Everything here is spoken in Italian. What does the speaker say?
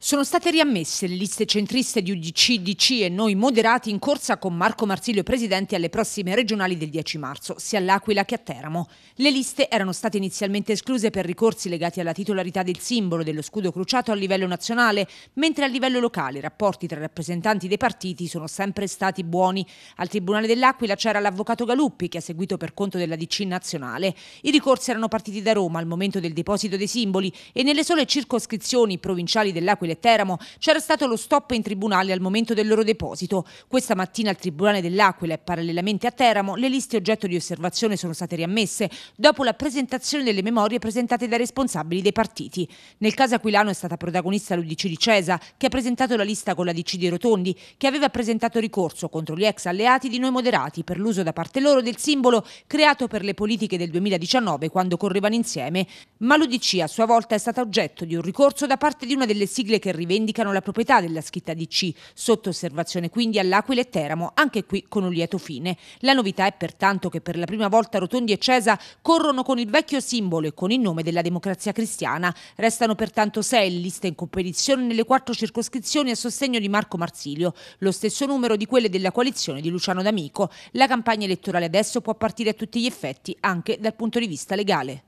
Sono state riammesse le liste centriste di UDC, DC e noi moderati in corsa con Marco Marsilio presidente alle prossime regionali del 10 marzo, sia all'Aquila che a Teramo. Le liste erano state inizialmente escluse per ricorsi legati alla titolarità del simbolo dello scudo crociato a livello nazionale, mentre a livello locale i rapporti tra i rappresentanti dei partiti sono sempre stati buoni. Al Tribunale dell'Aquila c'era l'avvocato Galuppi che ha seguito per conto della DC nazionale. I ricorsi erano partiti da Roma al momento del deposito dei simboli e nelle sole circoscrizioni provinciali dell'Aquila L'Aquila e Teramo c'era stato lo stop in tribunale al momento del loro deposito. Questa mattina al Tribunale dell'Aquila e parallelamente a Teramo le liste oggetto di osservazione sono state riammesse dopo la presentazione delle memorie presentate dai responsabili dei partiti. Nel caso aquilano è stata protagonista l'Udc di Cesa che ha presentato la lista con la DC di Rotondi che aveva presentato ricorso contro gli ex alleati di Noi Moderati per l'uso da parte loro del simbolo creato per le politiche del 2019 quando correvano insieme. Ma l'Udc a sua volta è stata oggetto di un ricorso da parte di una delle sigle cooperative che rivendicano la proprietà della schitta DC, sotto osservazione quindi all'Aquila e Teramo, anche qui con un lieto fine. La novità è pertanto che per la prima volta Rotondi e Cesa corrono con il vecchio simbolo e con il nome della democrazia cristiana. Restano pertanto sei liste in competizione nelle quattro circoscrizioni a sostegno di Marco Marsilio, lo stesso numero di quelle della coalizione di Luciano D'Amico. La campagna elettorale adesso può partire a tutti gli effetti, anche dal punto di vista legale.